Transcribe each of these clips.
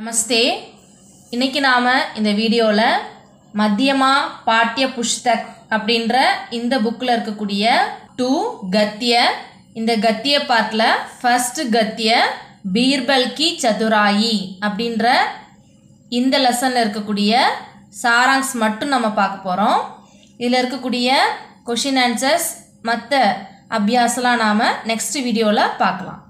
நமஸ்தே இன்றைக்கி நாம் இந்த வீடியோவில் மத்தியமா பாட்டிய புஷ்தக் அப்படின்ற இந்த புக்கில் இருக்கக்கூடிய டூ கத்திய இந்த கத்திய பாட்டில் ஃபஸ்ட் கத்திய பீர்பல் கி சதுராயி அப்படின்ற இந்த லெசனில் இருக்கக்கூடிய சாராங்ஸ் மட்டும் நம்ம பார்க்க போகிறோம் இதில் இருக்கக்கூடிய கொஷின் ஆன்சர்ஸ் மற்ற அபியாசலாம் நாம் நெக்ஸ்ட் வீடியோவில் பார்க்கலாம்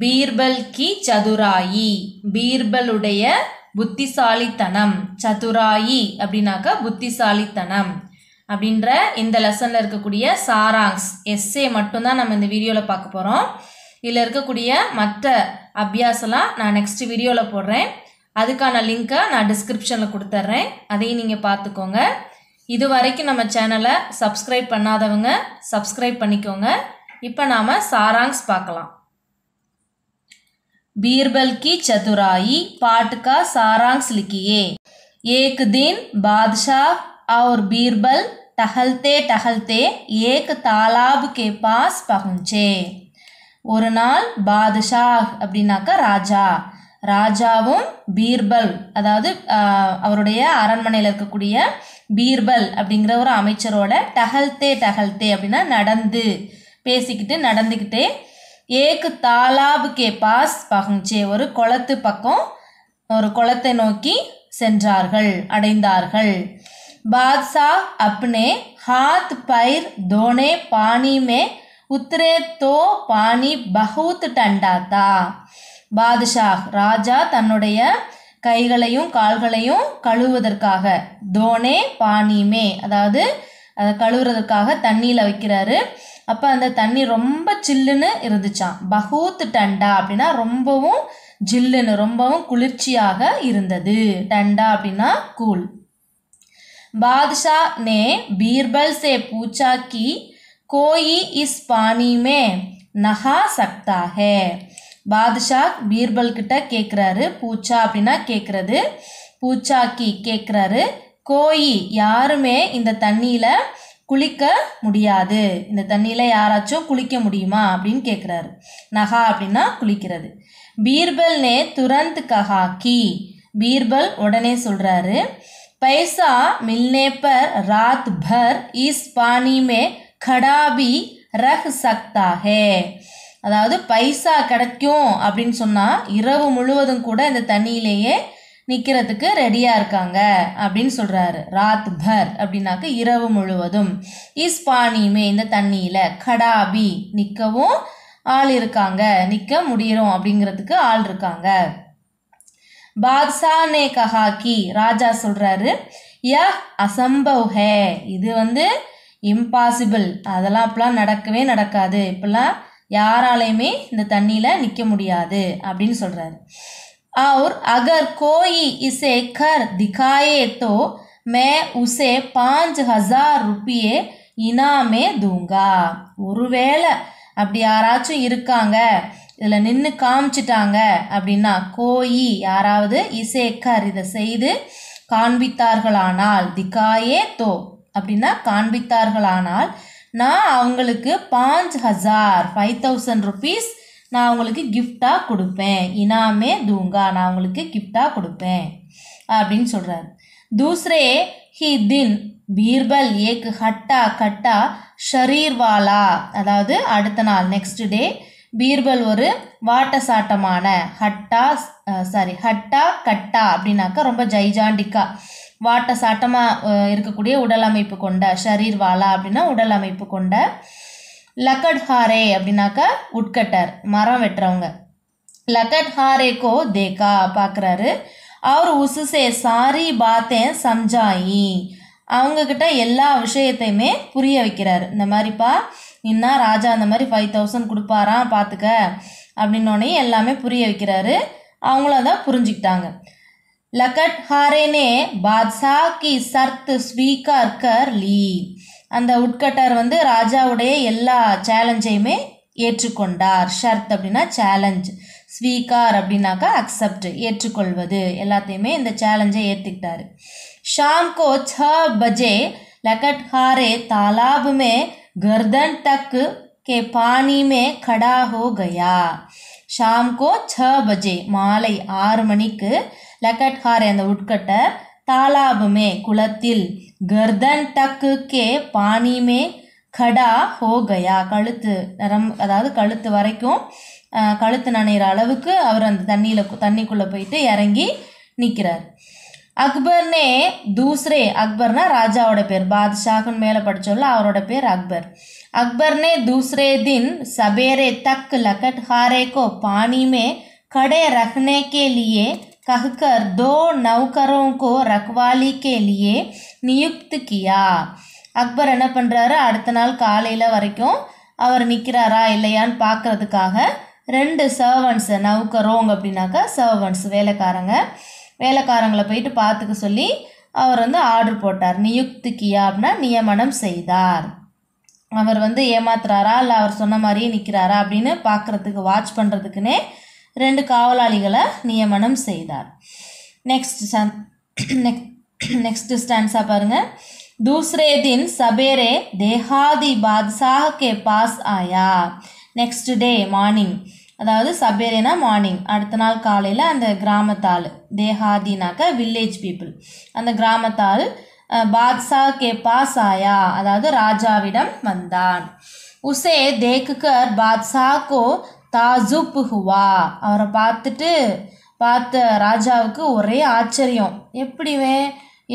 பீர்பல் கி சதுராயி பீர்பலுடைய புத்திசாலித்தனம் சதுராயி அப்படின்னாக்கா புத்திசாலித்தனம் அப்படின்ற இந்த லெசனில் இருக்கக்கூடிய சாராங்ஸ் எஸ்ஏ மட்டும்தான் நம்ம இந்த வீடியோவில் பார்க்க போகிறோம் இதில் இருக்கக்கூடிய மற்ற அபியாசலாம் நான் நெக்ஸ்ட் வீடியோவில் போடுறேன் அதுக்கான லிங்க்கை நான் டிஸ்கிரிப்ஷனில் கொடுத்துட்றேன் அதையும் நீங்கள் பார்த்துக்கோங்க இது வரைக்கும் நம்ம சேனலை சப்ஸ்கிரைப் பண்ணாதவங்க சப்ஸ்கிரைப் பண்ணிக்கோங்க இப்போ நாம் சாராங்ஸ் பார்க்கலாம் बीरबल की चतुराई पाठ का सारांश लिखिए एक दिन बादशाह और बीरबल टहलते टहलते एक तालाब के पास पहुंचे ஒரு நாள் பாதுஷா அப்படின்னாக்கா ராஜா ராஜாவும் பீர்பல் அதாவது அவருடைய அரண்மனையில் இருக்கக்கூடிய பீர்பல் அப்படிங்கிற ஒரு அமைச்சரோட டகல்தே டகல்தே அப்படின்னா நடந்து பேசிக்கிட்டு நடந்துக்கிட்டே ஏக்கு தாலாபுக்கே கே பாஸ் பகுஞ்சே ஒரு குளத்து பக்கம் ஒரு குளத்தை நோக்கி சென்றார்கள் அடைந்தார்கள் பாத்ஷா அப்னே ஹாத் பயிர் தோனே பாணி மே உத்ரே தோ பாணி பகூத் டண்டாத்தா பாத்ஷா ராஜா தன்னுடைய கைகளையும் கால்களையும் கழுவுவதற்காக தோனே பாணிமே அதாவது அதை கழுவுறதற்காக தண்ணியில் வைக்கிறாரு அப்போ அந்த தண்ணி ரொம்ப சில்லுன்னு இருந்துச்சான் பகூத் டண்டா அப்படின்னா ரொம்பவும் ஜில்லுன்னு ரொம்பவும் குளிர்ச்சியாக இருந்தது டண்டா அப்படின்னா கூல் பாதுஷா நே பீர்பல் சே பூச்சாக்கி கோயி இஸ் பாணிமே நகா சக்தாக பாதுஷா பீர்பல் கிட்ட கேட்குறாரு பூச்சா அப்படின்னா கேட்குறது பூச்சாக்கி கேட்குறாரு கோயி யாருமே இந்த தண்ணியில் குளிக்க முடியாது இந்த தண்ணியில் யாராச்சும் குளிக்க முடியுமா அப்படின்னு கேட்குறாரு நகா அப்படின்னா குளிக்கிறது பீர்பல் நே துரந்த் கஹா கி பீர்பல் உடனே சொல்கிறாரு பைசா மில்னே ராத் பர் இஸ் பானிமே கடாபி ரஹ் சக்தாகே அதாவது பைசா கிடைக்கும் அப்படின்னு சொன்னால் இரவு முழுவதும் கூட இந்த தண்ணியிலேயே நிற்கிறதுக்கு ரெடியாக இருக்காங்க அப்படின்னு சொல்கிறாரு ராத் பர் அப்படின்னாக்க இரவு முழுவதும் இஸ்பானியுமே இந்த தண்ணியில் கடாபி நிற்கவும் ஆள் இருக்காங்க நிற்க முடியிறோம் அப்படிங்கிறதுக்கு ஆள் இருக்காங்க பாத்ஷா நே கஹாக்கி ராஜா சொல்கிறாரு யா அசம்பவ் ஹே இது வந்து இம்பாசிபிள் அதெல்லாம் அப்பெல்லாம் நடக்கவே நடக்காது இப்பெல்லாம் யாராலையுமே இந்த தண்ணியில் நிற்க முடியாது அப்படின்னு சொல்கிறாரு और अगर कोई इसे कर दिखाए तो मैं उसे पाँच हजार रुपये இனாமே தூங்கா ஒருவேளை அப்படி யாராச்சும் இருக்காங்க இதில் நின்று காமிச்சிட்டாங்க அப்படின்னா கோயி யாராவது இசேக்கர் இதை செய்து காண்பித்தார்களானால் திகாயே தோ அப்படின்னா காண்பித்தார்களானால் நான் அவங்களுக்கு பாஞ்ச் ஹசார் ஃபைவ் தௌசண்ட் ருபீஸ் நான் உங்களுக்கு கிஃப்டாக கொடுப்பேன் இனாமே தூங்கா நான் உங்களுக்கு கிஃப்டாக கொடுப்பேன் அப்படின்னு சொல்கிறார் தூசரே ஹி தின் பீர்பல் ஏக் ஹட்டா கட்டா ஷரீர்வாலா அதாவது அடுத்த நாள் நெக்ஸ்ட் டே பீர்பல் ஒரு வாட்டசாட்டமான ஹட்டா சாரி ஹட்டா கட்டா அப்படின்னாக்கா ரொம்ப ஜைஜாண்டிக்கா வாட்டசாட்டமாக இருக்கக்கூடிய உடல் அமைப்பு கொண்ட ஷரீர்வாலா அப்படின்னா உடல் அமைப்பு கொண்ட லக்கட்ஹாரே அப்படின்னாக்கா உட்கட்டார் மரம் வெட்டுறவங்க லக்கட்ஹாரே கோ தேக்கா பார்க்குறாரு அவர் உசுசே சாரி பாத்தே சம்ஜாயி அவங்கக்கிட்ட எல்லா விஷயத்தையுமே புரிய வைக்கிறாரு இந்த மாதிரிப்பா இன்னா ராஜா அந்த மாதிரி ஃபைவ் தௌசண்ட் கொடுப்பாராம் பார்த்துக்க அப்படின்னோடனே எல்லாமே புரிய வைக்கிறாரு அவங்கள தான் புரிஞ்சுக்கிட்டாங்க லக்கட் ஹாரேனே பாத்ஷா கி சர்த் ஸ்வீகார் கர் லீ அந்த உட்கட்டார் வந்து ராஜாவுடைய எல்லா சேலஞ்சையுமே ஏற்றுக்கொண்டார் ஷர்த் அப்படின்னா சேலஞ்ச் ஸ்வீகார் அப்படின்னாக்கா அக்செப்ட் ஏற்றுக்கொள்வது எல்லாத்தையுமே இந்த சேலஞ்சை ஏற்றுக்கிட்டாரு ஷாம் கோ ச பஜே லகட் ஹாரே தாலாபுமே கர்தன் டக்கு கே के கடா ஹோ கயா ஷாம் கோ ச பஜே மாலை ஆறு மணிக்கு ஹாரே அந்த உட்கட்ட தாலாபுமே குளத்தில் கர்தன் டக்கு கே पानी கடா ஹோ கயா கழுத்து நரம் அதாவது கழுத்து வரைக்கும் கழுத்து நனைகிற அளவுக்கு அவர் அந்த தண்ணியில் தண்ணிக்குள்ளே போயிட்டு இறங்கி நிற்கிறார் அக்பர்னே தூஸ்ரே அக்பர்னா ராஜாவோட பேர் பாத்ஷாஹுன்னு மேலே படித்தோம்ல அவரோட பேர் அக்பர் அக்பர்னே தூஸ்ரே தின் சபேரே தக் லக்கட் ஹாரே கோ பானிமே கடை ரஹ்னே கேலியே லியே कहकर दो नौकरों को रखवाली के लिए நியுக்து கியா அக்பர் என்ன பண்ணுறாரு அடுத்த நாள் காலையில் வரைக்கும் அவர் நிற்கிறாரா இல்லையான்னு பார்க்குறதுக்காக ரெண்டு சர்வன்ஸு நவுக்கரோங் அப்படின்னாக்கா சர்வன்ஸ் வேலைக்காரங்க வேலைக்காரங்களை போயிட்டு பார்த்துக்க சொல்லி அவர் வந்து ஆர்டர் போட்டார் நியுக்து அப்படின்னா நியமனம் செய்தார் அவர் வந்து ஏமாத்துறாரா இல்லை அவர் சொன்ன மாதிரியே நிற்கிறாரா அப்படின்னு பார்க்குறதுக்கு வாட்ச் பண்ணுறதுக்குன்னே ரெண்டு காவலாளிகளை நியமனம் செய்தார் நெக்ஸ்ட் சந் நெக்ஸ்ட் ஸ்டான்ஸாக பாருங்கள் தூசரே தின் சபேரே தேஹாதி बादशाह கே பாஸ் ஆயா நெக்ஸ்ட் டே மார்னிங் அதாவது சபேரேனா மார்னிங் அடுத்த நாள் காலையில் அந்த கிராமத்தால் தேஹாதினாக்க வில்லேஜ் பீப்புள் அந்த கிராமத்தால் பாத்ஷா கே பாஸ் ஆயா அதாவது ராஜாவிடம் வந்தான் உசே தேக்குக்கர் பாத்ஷா கோ தாஜுப் ஹுவா அவரை பார்த்துட்டு பார்த்த ராஜாவுக்கு ஒரே ஆச்சரியம் எப்படிவே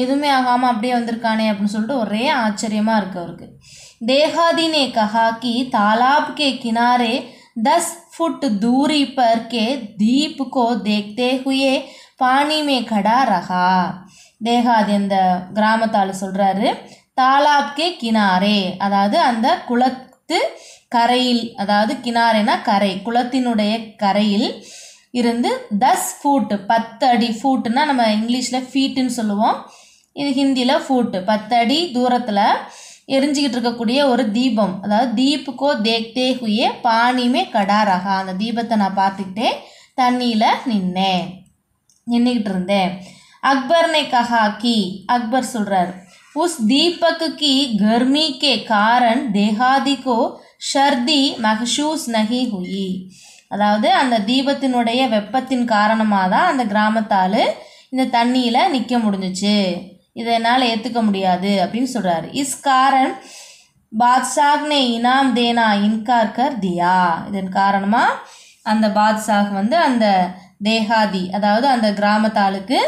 எதுவுமே ஆகாமல் அப்படியே வந்திருக்கானே அப்படின்னு சொல்லிட்டு ஒரே ஆச்சரியமாக இருக்கு அவருக்கு தேகாதீனே கஹாக்கி தாலாப்கே தாலாப் கே கினாரே தஸ் ஃபுட் தூரி पर के दीप को देखते கடா ரஹா தேகாதி அந்த கிராமத்தால் சொல்கிறாரு தாலாப்கே கினாரே அதாவது அந்த குளத்து கரையில் அதாவது கிணார்னா கரை குளத்தினுடைய கரையில் இருந்து தஸ் ஃபூட்டு பத்து அடி ஃபூட்டுன்னா நம்ம இங்கிலீஷில் ஃபீட்டுன்னு சொல்லுவோம் இது ஹிந்தியில் ஃபூட்டு பத்து அடி தூரத்தில் எரிஞ்சிக்கிட்டு இருக்கக்கூடிய ஒரு தீபம் அதாவது தீப்புக்கோ தேக்தே ஹுயே பானிமே கடாரகா அந்த தீபத்தை நான் பார்த்துக்கிட்டே தண்ணியில் நின்னேன் நின்றுக்கிட்டு இருந்தேன் அக்பர்னே கஹா கி அக்பர் சொல்கிறார் உஸ் தீபக்கு கி கர்மிக்கே காரன் தேகாதிக்கோ ஷர்தி மஹஷூஸ் நஹி ஹுயி அதாவது அந்த தீபத்தினுடைய வெப்பத்தின் காரணமாக தான் அந்த கிராமத்தால் இந்த தண்ணியில் நிற்க முடிஞ்சிச்சு இதனால் ஏற்றுக்க முடியாது அப்படின்னு சொல்கிறார் இஸ் காரன் பாத்ஷாக்னே இனாம் தேனா இன்கார்கர் தியா இதன் காரணமாக அந்த பாத்ஷாக் வந்து அந்த தேகாதி அதாவது அந்த கிராமத்தாளுக்கு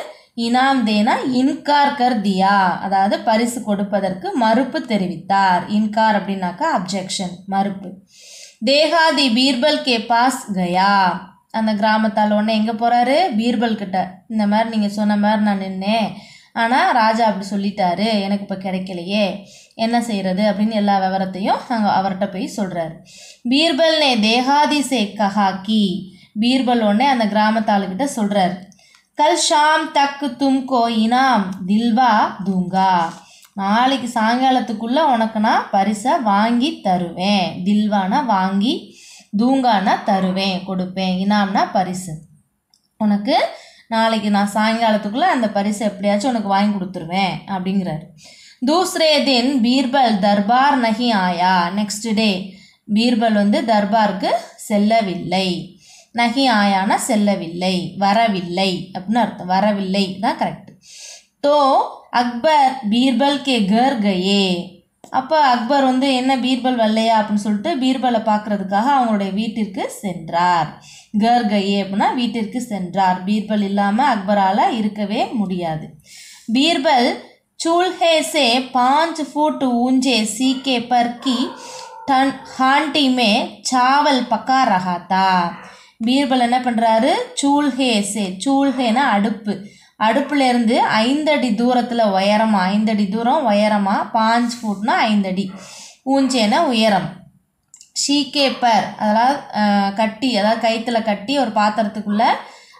இனாம் தேனா இன்கார் கர் தியா அதாவது பரிசு கொடுப்பதற்கு மறுப்பு தெரிவித்தார் இன்கார் அப்படின்னாக்கா அப்ஜெக்ஷன் மறுப்பு தேகாதி பீர்பல் கே பாஸ் கயா அந்த கிராமத்தால் ஒன்று எங்கே போகிறாரு பீர்பல் கிட்ட இந்த மாதிரி நீங்கள் சொன்ன மாதிரி நான் நின்னேன் ஆனால் ராஜா அப்படி சொல்லிட்டாரு எனக்கு இப்போ கிடைக்கலையே என்ன செய்கிறது அப்படின்னு எல்லா விவரத்தையும் அங்கே அவர்கிட்ட போய் சொல்கிறார் பீர்பல்னே தேகாதி சே கஹாக்கி பீர்பல் ஒன்னே அந்த கிராமத்தாளுக்கிட்ட சொல்கிறார் கல் ஷாம் தக்கு தும் கோயினாம் தில்வா தூங்கா நாளைக்கு சாயங்காலத்துக்குள்ளே உனக்கு நான் பரிசை வாங்கி தருவேன் தில்வானா வாங்கி தூங்கானா தருவேன் கொடுப்பேன் இனாம்னா பரிசு உனக்கு நாளைக்கு நான் சாயங்காலத்துக்குள்ளே அந்த பரிசு எப்படியாச்சும் உனக்கு வாங்கி கொடுத்துருவேன் அப்படிங்கிறாரு தூஸ்ரே தின் பீர்பல் தர்பார் நகி ஆயா நெக்ஸ்ட் டே பீர்பல் வந்து தர்பாருக்கு செல்லவில்லை நகி ஆயானா செல்லவில்லை வரவில்லை அப்படின்னு அர்த்தம் வரவில்லை தான் கரெக்ட் தோ அக்பர் பீர்பல் கே கர் கயே அப்போ அக்பர் வந்து என்ன பீர்பல் வரலையா அப்படின்னு சொல்லிட்டு பீர்பலை பார்க்குறதுக்காக அவங்களுடைய வீட்டிற்கு சென்றார் கர்கயே அப்படின்னா வீட்டிற்கு சென்றார் பீர்பல் இல்லாமல் அக்பரால் இருக்கவே முடியாது பீர்பல் சூல்ஹேசே பாஞ்சு ஃபுட் ஊஞ்சே சீக்கே பர்க்கி தன் ஹாண்டி மே சாவல் பக்கா ரகாத்தா பீர்பல் என்ன பண்ணுறாரு சூல்ஹேசே சூல்ஹேனா அடுப்பு அடுப்புலேருந்து ஐந்தடி தூரத்தில் உயரமாக ஐந்தடி தூரம் உயரமாக பாஞ்சு ஃபுட்னா ஐந்தடி ஊஞ்சேனா உயரம் ஷீகேப்பர் அதாவது கட்டி அதாவது கயிற்றில் கட்டி ஒரு பாத்திரத்துக்குள்ளே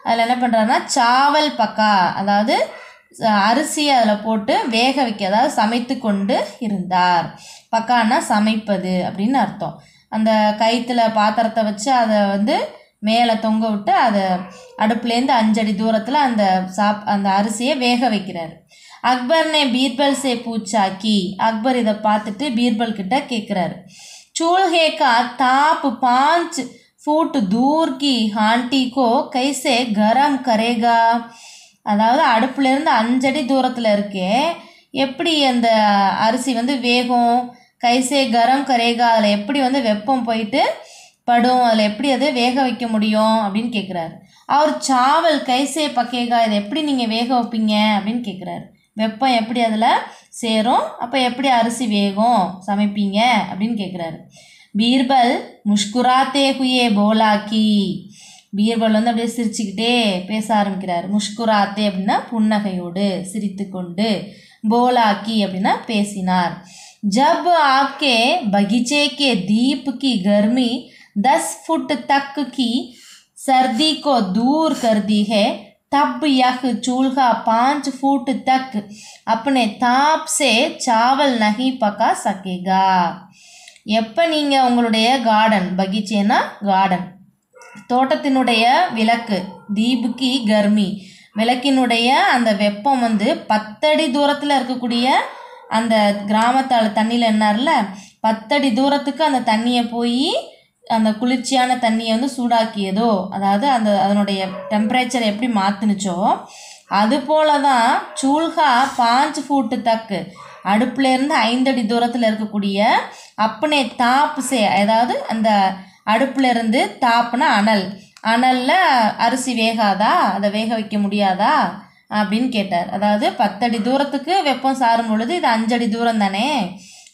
அதில் என்ன பண்ணுறாருன்னா சாவல் பக்கா அதாவது அரிசியை அதில் போட்டு வேக வைக்க அதாவது சமைத்து கொண்டு இருந்தார் பக்கான்னா சமைப்பது அப்படின்னு அர்த்தம் அந்த கயிற்றுல பாத்திரத்தை வச்சு அதை வந்து மேலே தொங்க விட்டு அதை அடுப்புலேருந்து அஞ்சடி தூரத்தில் அந்த சாப் அந்த அரிசியை வேக வைக்கிறார் அக்பர்னே பீர்பல் சே பூச்சாக்கி அக்பர் இதை பார்த்துட்டு பீர்பல் கிட்ட கேட்குறாரு சூழ்கேக்கா தாப்பு பாஞ்சு ஃபூட்டு தூர்கி தூர் கி ஹாண்டிக்கோ கைசே கரம் கரேகா அதாவது அடுப்புலேருந்து அஞ்சடி தூரத்தில் இருக்கே எப்படி அந்த அரிசி வந்து வேகும் கைசே கரம் கரேகா அதில் எப்படி வந்து வெப்பம் போயிட்டு படும் அதில் எப்படி அதை வேக வைக்க முடியும் அப்படின்னு கேட்குறாரு அவர் சாவல் கைசே பக்கேகா இதை எப்படி நீங்கள் வேக வைப்பீங்க அப்படின்னு கேட்குறாரு வெப்பம் எப்படி அதில் சேரும் அப்போ எப்படி அரிசி வேகும் சமைப்பீங்க அப்படின்னு கேட்குறாரு பீர்பல் முஷ்குராத்தே குயே போலாக்கி பீர்பல் வந்து அப்படியே சிரிச்சுக்கிட்டே பேச ஆரம்பிக்கிறார் முஷ்குராத்தே அப்படின்னா புன்னகையோடு சிரித்து கொண்டு போலாக்கி அப்படின்னா பேசினார் ஜப் ஆக்கே பகிச்சேக்கே தீப்புக்கு கர்மி दस फुट तक की सर्दी को दूर कर दी है तब यह चूल्हा पाँच फुट तक अपने ताप से चावल नहीं पका सकेगा எப்போ நீங்கள் உங்களுடைய கார்டன் பகீச்சேனா கார்டன் தோட்டத்தினுடைய விளக்கு தீபுக்கி கர்மி விளக்கினுடைய அந்த வெப்பம் வந்து பத்தடி தூரத்தில் இருக்கக்கூடிய அந்த கிராமத்தால் தண்ணியில் என்னார்ல பத்தடி தூரத்துக்கு அந்த தண்ணியை போய் அந்த குளிர்ச்சியான தண்ணியை வந்து சூடாக்கியதோ அதாவது அந்த அதனுடைய டெம்பரேச்சர் எப்படி மாற்றுனுச்சோ அது போல தான் சூல்கா பாஞ்சு ஃபூட்டு தக்கு அடுப்புலேருந்து ஐந்தடி தூரத்தில் இருக்கக்கூடிய அப்பனே தாப்பு சே அதாவது அந்த அடுப்புலேருந்து தாப்புனா அனல் அனலில் அரிசி வேகாதா அதை வேக வைக்க முடியாதா அப்படின்னு கேட்டார் அதாவது பத்தடி தூரத்துக்கு வெப்பம் சாரும் பொழுது இது அஞ்சடி தூரம் தானே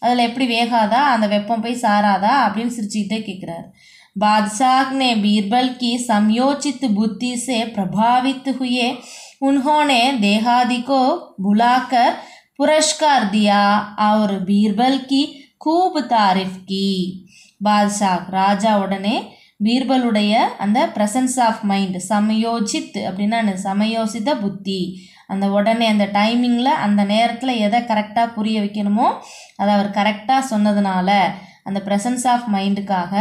அதில் எப்படி வேகாதா அந்த வெப்பம் போய் சாராதா அப்படின்னு சிரிச்சுக்கிட்டே கேட்குறாரு பாத்ஷாக்னே பீர்பல்கி बीरबल की समयोचित பிரபாவித்து से प्रभावित हुए புலாக்க புரஷ்கார் தியா அவர் பீர்பல் கி கூப் बीरबल की பாத்ஷாக் ராஜா உடனே பீர்பலுடைய அந்த ப்ரசன்ஸ் ஆஃப் மைண்ட் சமயோஜித் அப்படின்னா சமயோசித புத்தி அந்த உடனே அந்த டைமிங்கில் அந்த நேரத்தில் எதை கரெக்டாக புரிய வைக்கணுமோ அதை அவர் கரெக்டாக சொன்னதுனால அந்த ப்ரெசன்ஸ் ஆஃப் மைண்டுக்காக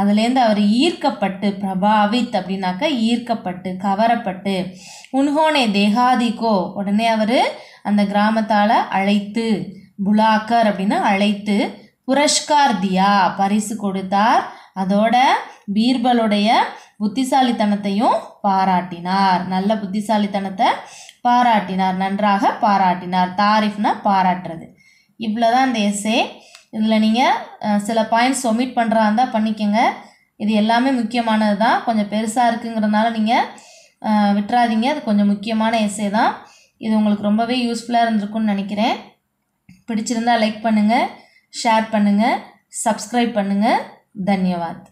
அதுலேருந்து அவர் ஈர்க்கப்பட்டு பிரபாவித் அப்படின்னாக்க ஈர்க்கப்பட்டு கவரப்பட்டு உன்ஹோனே தேகாதிகோ உடனே அவர் அந்த கிராமத்தால் அழைத்து புலாக்கர் அப்படின்னு அழைத்து புரஷ்கார் தியா பரிசு கொடுத்தார் அதோட பீர்பலுடைய புத்திசாலித்தனத்தையும் பாராட்டினார் நல்ல புத்திசாலித்தனத்தை பாராட்டினார் நன்றாக பாராட்டினார் தாரிஃப்னா பாராட்டுறது இவ்வளோ தான் இந்த எஸ்ஏ இதில் நீங்கள் சில பாயிண்ட்ஸ் ஒமிட் பண்ணுறா இருந்தால் பண்ணிக்கோங்க இது எல்லாமே முக்கியமானது தான் கொஞ்சம் பெருசாக இருக்குங்கிறதுனால நீங்கள் விட்டுறாதீங்க அது கொஞ்சம் முக்கியமான எஸ்ஏ தான் இது உங்களுக்கு ரொம்பவே யூஸ்ஃபுல்லாக இருந்திருக்கும்னு நினைக்கிறேன் பிடிச்சிருந்தால் லைக் பண்ணுங்கள் ஷேர் பண்ணுங்கள் சப்ஸ்கிரைப் பண்ணுங்கள் தன்யவாத்